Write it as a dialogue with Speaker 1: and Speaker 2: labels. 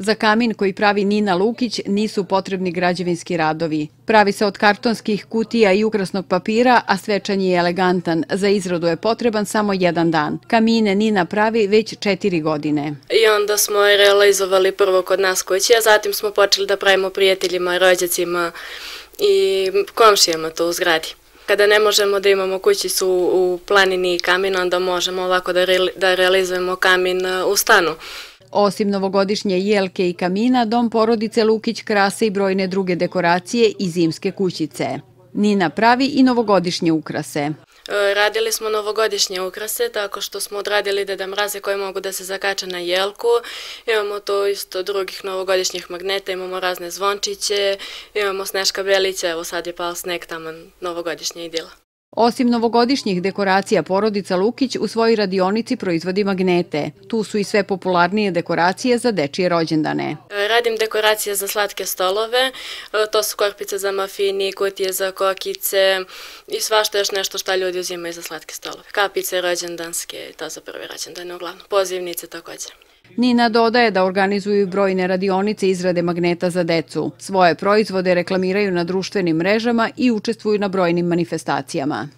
Speaker 1: Za kamin koji pravi Nina Lukić nisu potrebni građevinski radovi. Pravi se od kartonskih kutija i ukrasnog papira, a svečan je elegantan. Za izradu je potreban samo jedan dan. Kamine Nina pravi već četiri godine.
Speaker 2: I onda smo realizovali prvo kod nas kući, a zatim smo počeli da pravimo prijateljima, rođacima i komšijama to u zgradi. Kada ne možemo da imamo kućicu u planini i kamin, onda možemo ovako da, da realizujemo kamin uh, u stanu.
Speaker 1: Osim novogodišnje jelke i kamina, dom porodice Lukić krase i brojne druge dekoracije i zimske kućice. Nina pravi i novogodišnje ukrase.
Speaker 2: E, radili smo novogodišnje ukrase tako što smo odradili deda mraze koje mogu da se zakače na jelku. Imamo to isto drugih novogodišnjih magneta, imamo razne zvončiće, imamo Sneška Belića, evo sad je pao sneg tamo novogodišnje idila.
Speaker 1: Osim novogodišnjih dekoracija, porodica Lukić u svojoj radionici proizvodi magnete. Tu su i sve popularnije dekoracije za dečije rođendane.
Speaker 2: E, radim dekoracije za slatke stolove, e, to su korpice za mafini, kutije za kokice i svašta još nešto što ljudi uzimaju za slatke stolove. Kapice rođendanske, to za prvi rođendane uglavnom, pozivnice također.
Speaker 1: Nina dodaje da organizuju brojne radionice izrade magneta za decu. Svoje proizvode reklamiraju na društvenim mrežama i učestvuju na brojnim manifestacijama.